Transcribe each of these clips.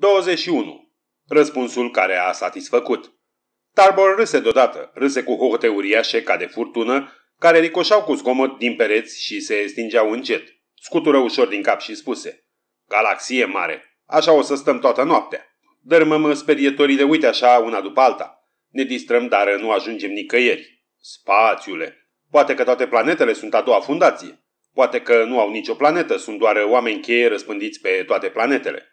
21. Răspunsul care a satisfăcut. Tarbor râse deodată, râse cu hohote uriașe ca de furtună, care ricoșau cu zgomot din pereți și se stingeau încet. Scutură ușor din cap și spuse. Galaxie mare, așa o să stăm toată noaptea. Dărmăm de uite așa, una după alta. Ne distrăm, dar nu ajungem nicăieri. Spațiule! Poate că toate planetele sunt a doua fundație. Poate că nu au nicio planetă, sunt doar oameni cheie răspândiți pe toate planetele.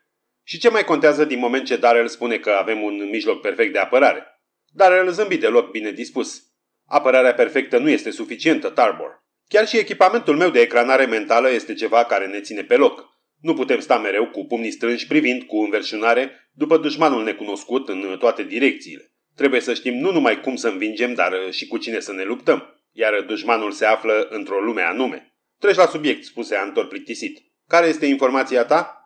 Și ce mai contează din moment ce Darrell spune că avem un mijloc perfect de apărare? Darrell zâmbi deloc bine dispus. Apărarea perfectă nu este suficientă, Tarbor. Chiar și echipamentul meu de ecranare mentală este ceva care ne ține pe loc. Nu putem sta mereu cu pumnii strânși privind cu înverșunare după dușmanul necunoscut în toate direcțiile. Trebuie să știm nu numai cum să învingem, dar și cu cine să ne luptăm, iar dușmanul se află într-o lume anume. Treci la subiect, spuse Antor plictisit. Care este informația ta?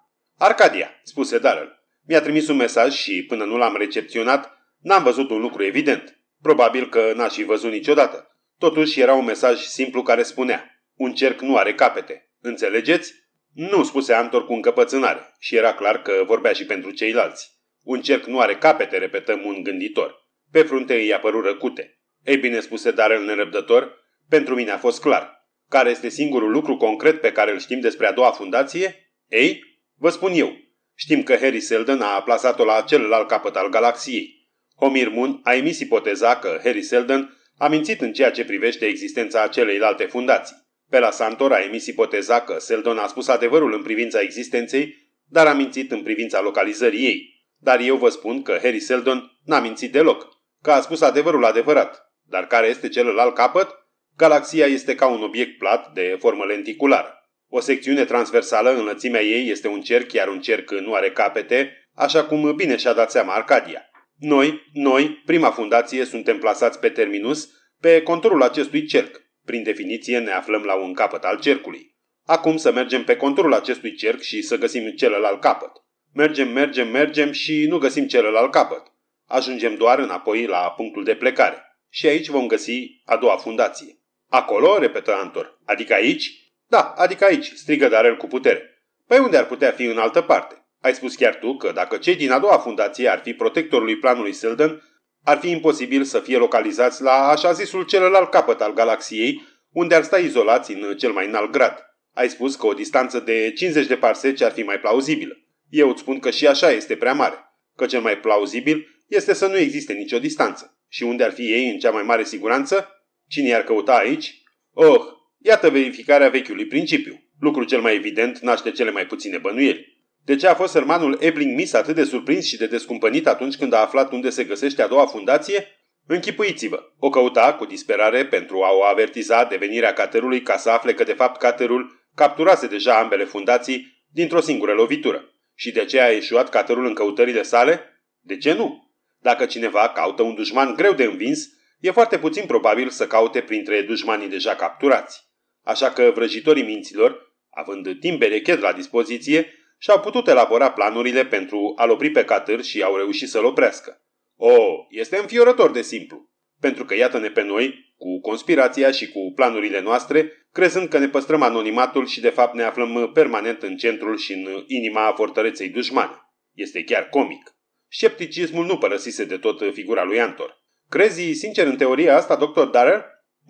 Arcadia, spuse Darrell. Mi-a trimis un mesaj și, până nu l-am recepționat, n-am văzut un lucru evident. Probabil că n-aș fi văzut niciodată. Totuși era un mesaj simplu care spunea Un cerc nu are capete. Înțelegeți? Nu, spuse Antor cu încăpățânare și era clar că vorbea și pentru ceilalți. Un cerc nu are capete, repetăm un gânditor. Pe frunte îi apăru răcute. Ei bine, spuse Darrell nerăbdător, pentru mine a fost clar. Care este singurul lucru concret pe care îl știm despre a doua fundație? Ei, Vă spun eu, știm că Harry Seldon a plasat-o la celălalt capăt al galaxiei. Homir Moon a emis ipoteza că Harry Seldon a mințit în ceea ce privește existența celeilalte fundații. Pela Santor a emis ipoteza că Seldon a spus adevărul în privința existenței, dar a mințit în privința localizării ei. Dar eu vă spun că Harry Seldon n-a mințit deloc, că a spus adevărul adevărat. Dar care este celălalt capăt? Galaxia este ca un obiect plat de formă lenticulară. O secțiune transversală, în lățimea ei este un cerc, iar un cerc nu are capete, așa cum bine și-a dat seama Arcadia. Noi, noi, prima fundație, suntem plasați pe terminus, pe conturul acestui cerc. Prin definiție ne aflăm la un capăt al cercului. Acum să mergem pe conturul acestui cerc și să găsim celălalt capăt. Mergem, mergem, mergem și nu găsim celălalt capăt. Ajungem doar înapoi la punctul de plecare. Și aici vom găsi a doua fundație. Acolo, repetă Antor, adică aici, da, adică aici, strigă Darel cu putere. Păi unde ar putea fi în altă parte? Ai spus chiar tu că dacă cei din a doua fundație ar fi protectorului planului Selden, ar fi imposibil să fie localizați la așa zisul celălalt capăt al galaxiei, unde ar sta izolați în cel mai înalt grad. Ai spus că o distanță de 50 de parseci ar fi mai plauzibilă. Eu îți spun că și așa este prea mare, că cel mai plauzibil este să nu existe nicio distanță. Și unde ar fi ei în cea mai mare siguranță? Cine i-ar căuta aici? Oh, Iată verificarea vechiului principiu. Lucru cel mai evident naște cele mai puține bănuieli. De ce a fost sărmanul Ebling Miss atât de surprins și de descumpănit atunci când a aflat unde se găsește a doua fundație? Închipuiți-vă, o căuta cu disperare pentru a o avertiza de venirea caterului ca să afle că de fapt caterul capturase deja ambele fundații dintr-o singură lovitură. Și de ce a ieșuat caterul în căutările sale? De ce nu? Dacă cineva caută un dușman greu de învins, e foarte puțin probabil să caute printre dușmanii deja capturați. Așa că vrăjitorii minților, având timp berechet la dispoziție, și-au putut elabora planurile pentru a-l opri pe Catâr și au reușit să-l oprească. O, oh, este înfiorător de simplu, pentru că iată-ne pe noi, cu conspirația și cu planurile noastre, crezând că ne păstrăm anonimatul și de fapt ne aflăm permanent în centrul și în inima fortăreței dușmane. Este chiar comic. Scepticismul nu părăsise de tot figura lui Antor. Crezi sincer în teoria asta, doctor Darrell?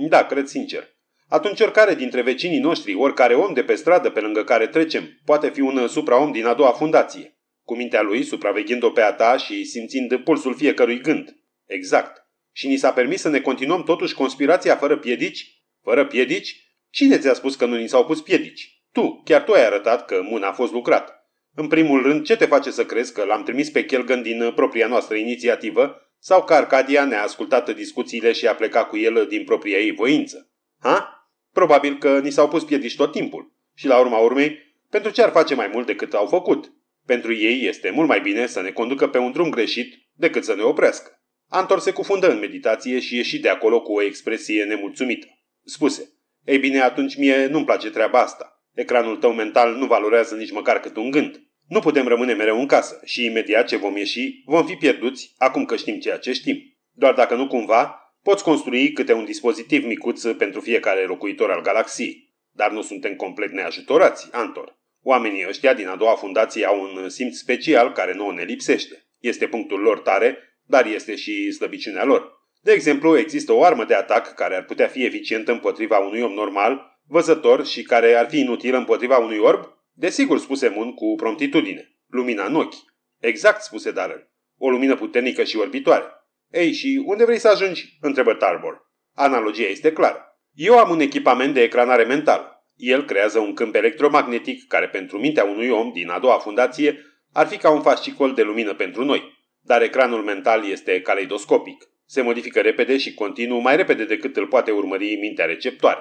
Da, cred sincer. Atunci oricare dintre vecinii noștri, oricare om de pe stradă pe lângă care trecem, poate fi un uh, supraom din a doua fundație. Cu mintea lui, supraveghind-o pe a ta și simțind pulsul fiecărui gând. Exact. Și ni s-a permis să ne continuăm totuși conspirația fără piedici? Fără piedici? Cine ți-a spus că nu ni s-au pus piedici? Tu, chiar tu ai arătat că mâna a fost lucrată. În primul rând, ce te face să crezi că l-am trimis pe Kelgan din uh, propria noastră inițiativă sau că Arcadia ne-a ascultat discuțiile și a plecat cu el uh, din propria ei voință? Ha? Probabil că ni s-au pus piedici tot timpul. Și la urma urmei, pentru ce ar face mai mult decât au făcut? Pentru ei este mult mai bine să ne conducă pe un drum greșit decât să ne oprească. Antor se cufundă în meditație și ieși de acolo cu o expresie nemulțumită. Spuse, ei bine, atunci mie nu-mi place treaba asta. Ecranul tău mental nu valorează nici măcar cât un gând. Nu putem rămâne mereu în casă și imediat ce vom ieși, vom fi pierduți acum că știm ceea ce știm. Doar dacă nu cumva, Poți construi câte un dispozitiv micuț pentru fiecare locuitor al galaxiei. Dar nu suntem complet neajutorați, Antor. Oamenii ăștia din a doua fundație au un simț special care nouă ne lipsește. Este punctul lor tare, dar este și slăbiciunea lor. De exemplu, există o armă de atac care ar putea fi eficientă împotriva unui om normal, văzător și care ar fi inutilă împotriva unui orb? Desigur, spuse Mun cu promptitudine. Lumina în ochi. Exact, spuse Darrell. O lumină puternică și orbitoare. Ei, și unde vrei să ajungi? întrebă Tarbor. Analogia este clară. Eu am un echipament de ecranare mentală. El creează un câmp electromagnetic care pentru mintea unui om din a doua fundație ar fi ca un fascicol de lumină pentru noi. Dar ecranul mental este caleidoscopic. Se modifică repede și continuu mai repede decât îl poate urmări mintea receptoare.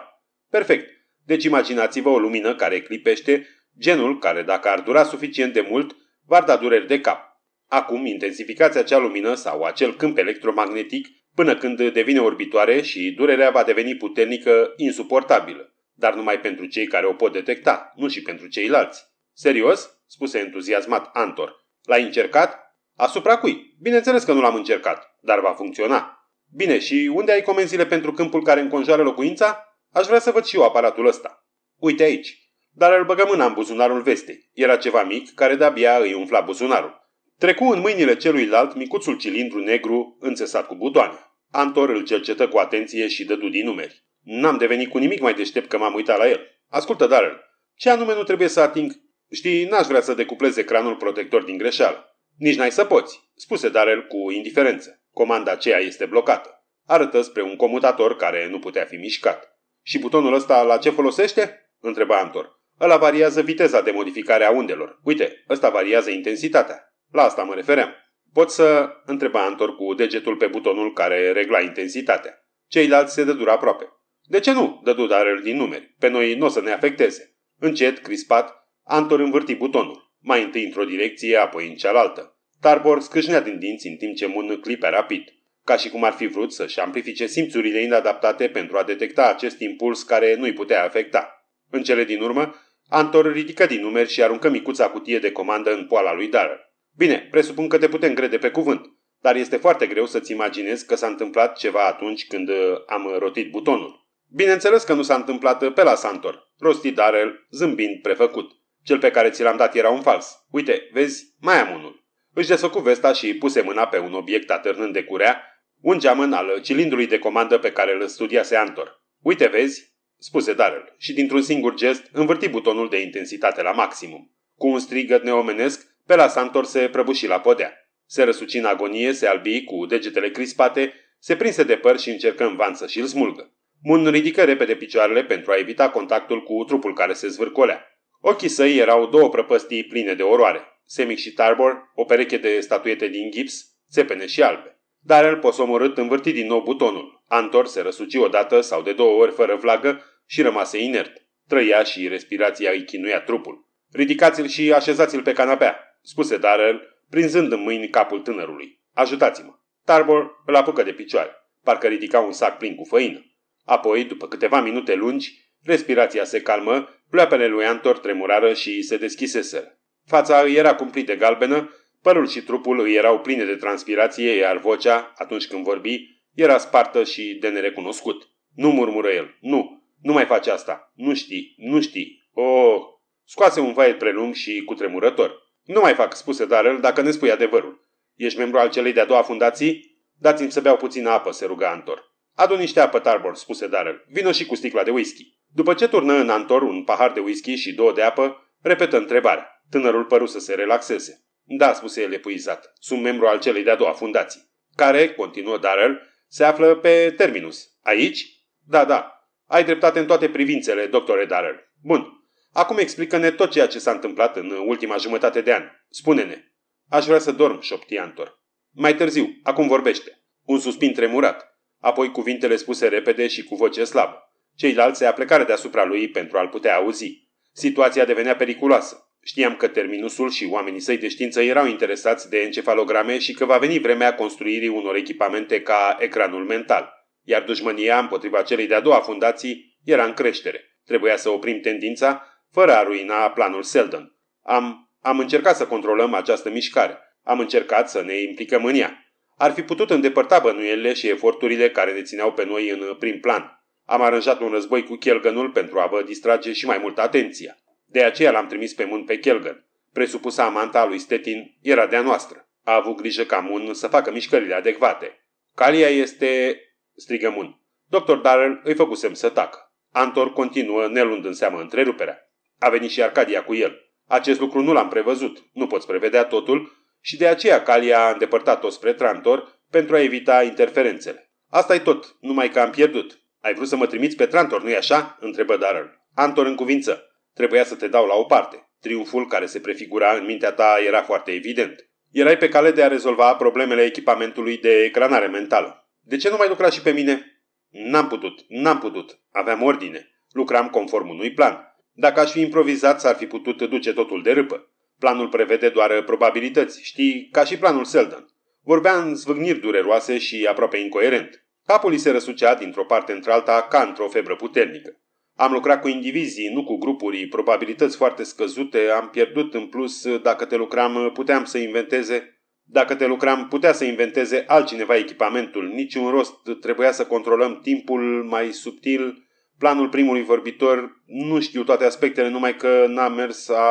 Perfect. Deci imaginați-vă o lumină care clipește, genul care dacă ar dura suficient de mult, v-ar da dureri de cap. Acum intensificați acea lumină sau acel câmp electromagnetic până când devine orbitoare și durerea va deveni puternică, insuportabilă. Dar numai pentru cei care o pot detecta, nu și pentru ceilalți. Serios? spuse entuziasmat Antor. L-ai încercat? Asupra cui? Bineînțeles că nu l-am încercat, dar va funcționa. Bine, și unde ai comenzile pentru câmpul care înconjoară locuința? Aș vrea să văd și eu aparatul ăsta. Uite aici. Dar îl băgăm în buzunarul vestei. Era ceva mic care de-abia îi umfla buzunarul. Trecu în mâinile celuilalt micuțul cilindru negru înțesat cu butoane. Antor îl cercetă cu atenție și dădu din numeri. N-am devenit cu nimic mai deștept că m-am uitat la el. Ascultă, Darrell, ce anume nu trebuie să ating? Știi, n-aș vrea să decuplez ecranul protector din greșeală. Nici n-ai să poți, spuse Darrell cu indiferență. Comanda aceea este blocată. Arătă spre un comutator care nu putea fi mișcat. Și butonul ăsta la ce folosește? Întreba Antor. Ăla variază viteza de modificare a undelor. Uite, ăsta variază intensitatea. La asta mă refeream. Pot să întreba Antor cu degetul pe butonul care regla intensitatea. Ceilalți se dădură aproape. De ce nu? Dădu darul din numeri. Pe noi nu o să ne afecteze. Încet, crispat, Antor învârti butonul. Mai întâi într-o direcție, apoi în cealaltă. Tarbor scâșnea din dinți în timp ce mun clipea rapid, ca și cum ar fi vrut să-și amplifice simțurile inadaptate pentru a detecta acest impuls care nu-i putea afecta. În cele din urmă, Antor ridică din numeri și aruncă micuța cutie de comandă în poala lui Darrell. Bine, presupun că te putem crede pe cuvânt, dar este foarte greu să-ți imaginezi că s-a întâmplat ceva atunci când uh, am rotit butonul. Bineînțeles că nu s-a întâmplat uh, pe la Santor, rostit Darel, uh, zâmbind prefăcut. Cel pe care ți l-am dat era un fals. Uite, vezi, mai am unul. Își desfăcu vesta și puse mâna pe un obiect atârnând de curea, un geam în al cilindrului de comandă pe care îl studiase Antor. Uite, vezi, spuse Darel și dintr-un singur gest învârti butonul de intensitate la maximum. Cu un strigăt neomenesc, Pela s se prăbuși la podea. Se răsuci în agonie, se albi cu degetele crispate, se prinse de păr și încercă în vanță și îl smulgă. Mun ridică repede picioarele pentru a evita contactul cu trupul care se zvârcolea. Ochii săi erau două prăpăstii pline de oroare. Semic și Tarbor, o pereche de statuete din gips, țepene și albe. Dar el posomorât învârti din nou butonul. Antor se răsuci odată sau de două ori fără vlagă și rămase inert. Trăia și respirația îi chinuia trupul. Ridicați-l și așezați-l pe canapea, spuse Darrell, prinzând în mâini capul tânărului. Ajutați-mă! Tarbor îl apucă de picioare, parcă ridica un sac plin cu făină. Apoi, după câteva minute lungi, respirația se calmă, pleoapele lui Antor tremurară și se deschiseseră. Fața îi era cumplit de galbenă, părul și trupul îi erau pline de transpirație, iar vocea, atunci când vorbi, era spartă și de nerecunoscut. Nu murmură el, nu, nu mai faci asta, nu știi, nu știi, oh! Scoase un vaiet prelung și cutremurător. Nu mai fac, spuse Darrell, dacă ne spui adevărul. Ești membru al celei de-a doua fundații? Dați-mi să beau puțină apă, se ruga Antor. Adu niște apă, Tarbor, spuse Darrell. Vino și cu sticla de whisky. După ce turnă în Antor un pahar de whisky și două de apă, repetă întrebarea. Tânărul păru să se relaxeze. Da, spuse el epuizat. Sunt membru al celei de-a doua fundații. Care, continuă Darrell, se află pe Terminus. Aici? Da, da. Ai dreptate în toate privințele, doctore Darrell. Bun. Acum explică-ne tot ceea ce s-a întâmplat în ultima jumătate de an. Spune-ne. Aș vrea să dorm, șopti Antor. Mai târziu, acum vorbește. Un suspin tremurat. Apoi cuvintele spuse repede și cu voce slabă. Ceilalți se aplecară deasupra lui pentru a-l putea auzi. Situația devenea periculoasă. Știam că terminusul și oamenii săi de știință erau interesați de encefalograme și că va veni vremea construirii unor echipamente ca ecranul mental. Iar dușmânia împotriva celei de-a doua fundații era în creștere. Trebuia să oprim tendința fără a ruina planul Seldon. Am, am încercat să controlăm această mișcare. Am încercat să ne implicăm în ea. Ar fi putut îndepărta bănuielile și eforturile care ne țineau pe noi în prim plan. Am aranjat un război cu Kelganul pentru a vă distrage și mai mult atenția. De aceea l-am trimis pe Mun pe Kelgan. Presupusa amanta lui Stetin era de-a noastră. A avut grijă ca Mun să facă mișcările adecvate. Calia este... strigă Mun. Dr. Darrell îi făcusem să tacă. Antor continuă nelund în seamă întreruperea. A venit și Arcadia cu el. Acest lucru nu l-am prevăzut, nu poți prevedea totul și de aceea Calia a îndepărtat-o spre Trantor pentru a evita interferențele. asta e tot, numai că am pierdut. Ai vrut să mă trimiți pe Trantor, nu-i așa?" întrebă Darrell. Antor în cuvință. Trebuia să te dau la o parte. Triumful care se prefigura în mintea ta era foarte evident. Erai pe cale de a rezolva problemele echipamentului de ecranare mentală. De ce nu mai lucra și pe mine? N-am putut, n-am putut. Aveam ordine. Lucram conform unui plan. Dacă aș fi improvizat, s-ar fi putut duce totul de râpă. Planul prevede doar probabilități, știi, ca și planul Seldon. Vorbea în zvâgniri dureroase și aproape incoerent. Capul îi se răsucea dintr-o parte într-alta ca într-o febră puternică. Am lucrat cu indivizii, nu cu grupuri, probabilități foarte scăzute, am pierdut în plus, dacă te lucram, puteam să inventeze... Dacă te lucram, putea să inventeze altcineva echipamentul, niciun rost, trebuia să controlăm timpul mai subtil planul primului vorbitor, nu știu toate aspectele, numai că n-a mers a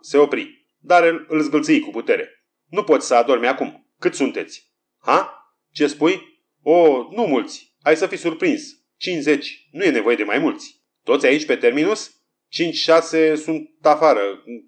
se opri. Dar îl zgâlții cu putere. Nu poți să adormi acum. Cât sunteți? Ha? Ce spui? O, nu mulți. Ai să fii surprins. 50. Nu e nevoie de mai mulți. Toți aici pe terminus? 5-6 sunt afară.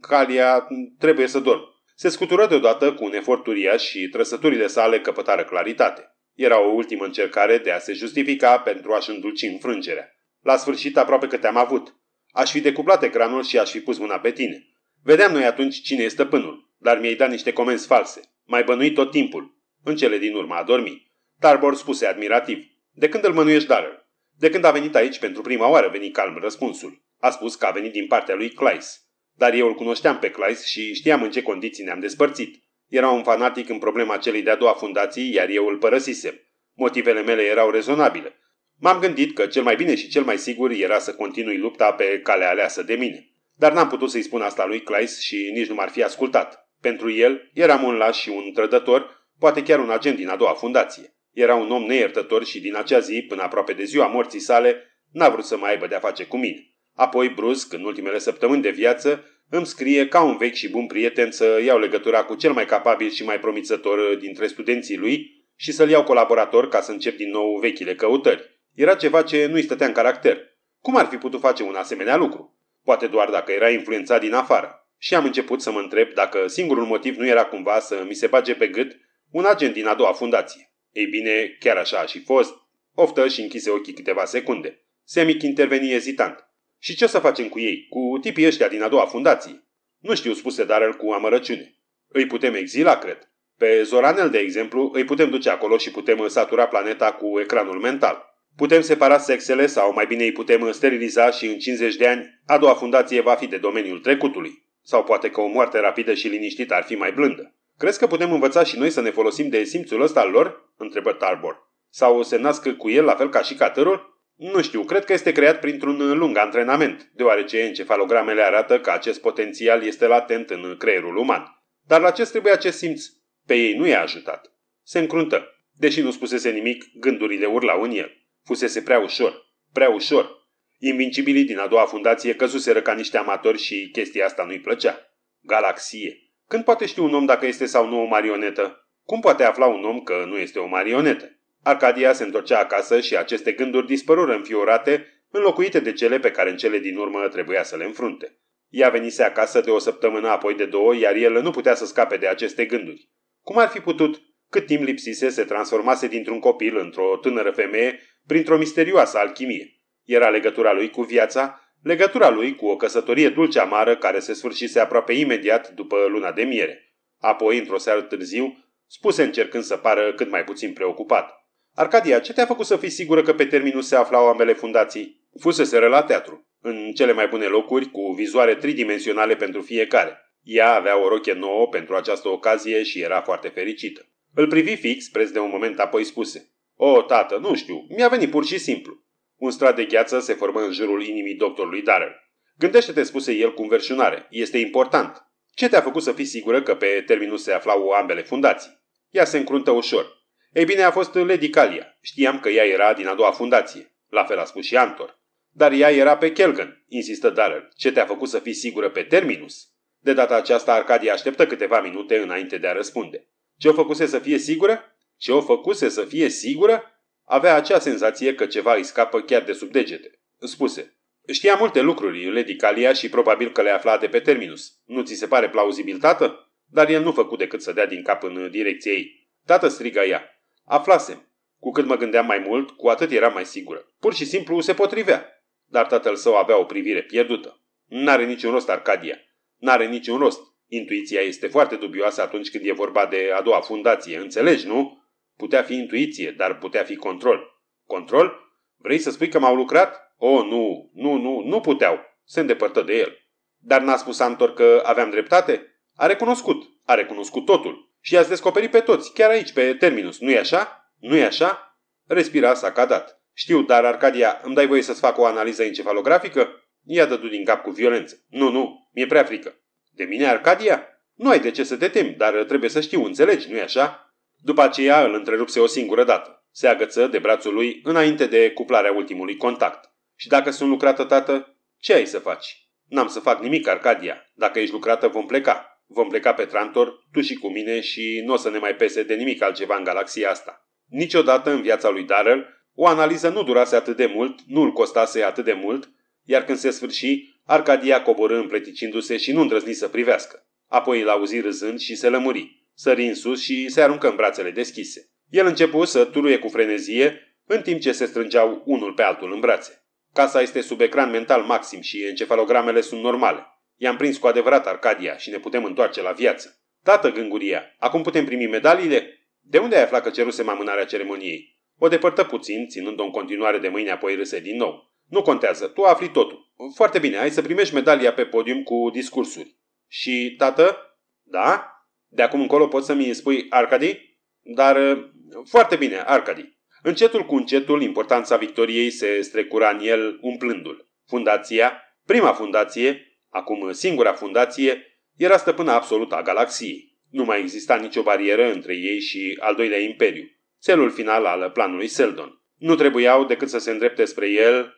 Calia trebuie să dorm. Se scutură deodată cu un efort uriaș și trăsăturile sale căpătară claritate. Era o ultimă încercare de a se justifica pentru a-și îndulci înfrângerea. La sfârșit, aproape că te-am avut. Aș fi decuplat ecranul și aș fi pus mâna pe tine. Vedeam noi atunci cine e stăpânul, dar mi-ai dat niște comenzi false. Mai bănuit tot timpul. În cele din urmă a dormit. Tarbor spuse admirativ. De când îl mănuiești Darrell? De când a venit aici pentru prima oară, veni calm răspunsul. A spus că a venit din partea lui Claes. Dar eu îl cunoșteam pe Claes și știam în ce condiții ne-am despărțit. Era un fanatic în problema celei de-a doua fundații, iar eu îl părăsisem. Motivele mele erau rezonabile. M-am gândit că cel mai bine și cel mai sigur era să continui lupta pe calea aleasă de mine. Dar n-am putut să-i spun asta lui Clais și nici nu m-ar fi ascultat. Pentru el eram un laș și un trădător, poate chiar un agent din a doua fundație. Era un om neiertător și din acea zi, până aproape de ziua morții sale, n-a vrut să mai aibă de-a face cu mine. Apoi, brusc, în ultimele săptămâni de viață, îmi scrie ca un vechi și bun prieten să iau legătura cu cel mai capabil și mai promițător dintre studenții lui și să-l iau colaborator ca să încep din nou vechile căutări. Era ceva ce nu-i stătea în caracter. Cum ar fi putut face un asemenea lucru? Poate doar dacă era influențat din afară. Și am început să mă întreb dacă singurul motiv nu era cumva să mi se bage pe gât un agent din a doua fundație. Ei bine, chiar așa a și fost. Oftă și închise ochii câteva secunde. Semic interveni ezitant. Și ce o să facem cu ei, cu tipii ăștia din a doua fundație? Nu știu, spuse Darrell cu amărăciune. Îi putem exila, cred. Pe Zoranel, de exemplu, îi putem duce acolo și putem satura planeta cu ecranul mental. Putem separa sexele sau mai bine îi putem steriliza și în 50 de ani a doua fundație va fi de domeniul trecutului. Sau poate că o moarte rapidă și liniștită ar fi mai blândă. Crezi că putem învăța și noi să ne folosim de simțul ăsta al lor? întrebă Tarbor. Sau se nasc cu el la fel ca și catărul? Nu știu, cred că este creat printr-un lung antrenament, deoarece encefalogramele arată că acest potențial este latent în creierul uman. Dar la ce trebuie acest simț? Pe ei nu i-a ajutat. Se încruntă. Deși nu spusese nimic, gândurile urlau în el. Fusese prea ușor, prea ușor. Invincibilii din a doua fundație căzuseră ca niște amatori și chestia asta nu-i plăcea. Galaxie. Când poate ști un om dacă este sau nu o marionetă? Cum poate afla un om că nu este o marionetă? Arcadia se întorcea acasă și aceste gânduri dispărură înfiorate, înlocuite de cele pe care în cele din urmă trebuia să le înfrunte. Ea venise acasă de o săptămână, apoi de două, iar el nu putea să scape de aceste gânduri. Cum ar fi putut? Cât timp lipsise, se transformase dintr-un copil într-o tânără femeie printr-o misterioasă alchimie. Era legătura lui cu viața, legătura lui cu o căsătorie dulce-amară care se sfârșise aproape imediat după luna de miere. Apoi, într-o seară târziu, spuse încercând să pară cât mai puțin preocupat. Arcadia, ce te-a făcut să fii sigură că pe terminus se aflau ambele fundații? Fuseseră la teatru, în cele mai bune locuri, cu vizoare tridimensionale pentru fiecare. Ea avea o roche nouă pentru această ocazie și era foarte fericită. Îl privi fix, preț de un moment, apoi spuse. O, tată, nu știu, mi-a venit pur și simplu. Un strat de gheață se formă în jurul inimii doctorului Darrell. Gândește-te, spuse el cu înverșunare, este important. Ce te-a făcut să fii sigură că pe terminus se aflau ambele fundații? Ea se încruntă ușor. Ei bine, a fost Lady Calia. Știam că ea era din a doua fundație. La fel a spus și Antor. Dar ea era pe Kelgan, insistă Darrell. Ce te-a făcut să fii sigură pe terminus? De data aceasta, Arcadia așteptă câteva minute înainte de a răspunde. Ce o făcuse să fie sigură? Ce o făcuse să fie sigură? Avea acea senzație că ceva îi scapă chiar de sub degete. Spuse. Știa multe lucruri, Lady Calia, și probabil că le afla de pe terminus. Nu ți se pare plauzibil, tată? Dar el nu făcu decât să dea din cap în direcție ei. Tată, striga ea. Aflasem. Cu cât mă gândeam mai mult, cu atât era mai sigură. Pur și simplu se potrivea. Dar tatăl său avea o privire pierdută. N-are niciun rost, Arcadia. N-are niciun rost. Intuiția este foarte dubioasă atunci când e vorba de a doua fundație, înțelegi, nu? Putea fi intuiție, dar putea fi control. Control? Vrei să spui că m-au lucrat? Oh, nu, nu, nu, nu puteau. Se îndepărtă de el. Dar n-a spus Antor că aveam dreptate? A recunoscut. A recunoscut totul. Și i-ați descoperit pe toți, chiar aici, pe Terminus, nu-i așa? Nu-i așa? Respira sacadat. Știu, dar Arcadia, îmi dai voie să-ți fac o analiză encefalografică? a dădut din cap cu violență. Nu, nu, mi-e prea frică. De mine, Arcadia? Nu ai de ce să te temi, dar trebuie să știu, înțelegi, nu-i așa? După aceea îl întrerupse o singură dată. Se agăță de brațul lui înainte de cuplarea ultimului contact. Și dacă sunt lucrată, tată, ce ai să faci? N-am să fac nimic, Arcadia. Dacă ești lucrată, vom pleca. Vom pleca pe Trantor, tu și cu mine și nu o să ne mai pese de nimic altceva în galaxia asta. Niciodată în viața lui Darrell, o analiză nu durase atât de mult, nu îl costase atât de mult, iar când se sfârși, Arcadia coborâ împleticindu-se și nu îndrăzni să privească. Apoi îl auzi râzând și se lămuri. Sări în sus și se aruncă în brațele deschise. El începu să turuie cu frenezie, în timp ce se strângeau unul pe altul în brațe. Casa este sub ecran mental maxim și encefalogramele sunt normale. I-am prins cu adevărat Arcadia și ne putem întoarce la viață. Tată Gânguria, acum putem primi medaliile? De unde ai aflat că cerusem amânarea ceremoniei? O depărtă puțin, ținând-o în continuare de mâini, apoi râse din nou. Nu contează, tu afli totul. Foarte bine, ai să primești medalia pe podium cu discursuri. Și, tată? Da? De acum încolo poți să-mi spui Arcadi? Dar, uh, foarte bine, Arcadi. Încetul cu încetul, importanța victoriei se strecura în el umplându-l. Fundația, prima fundație, acum singura fundație, era stăpâna absolută a galaxiei. Nu mai exista nicio barieră între ei și al doilea imperiu, celul final al planului Seldon. Nu trebuiau decât să se îndrepte spre el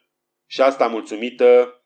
și asta mulțumită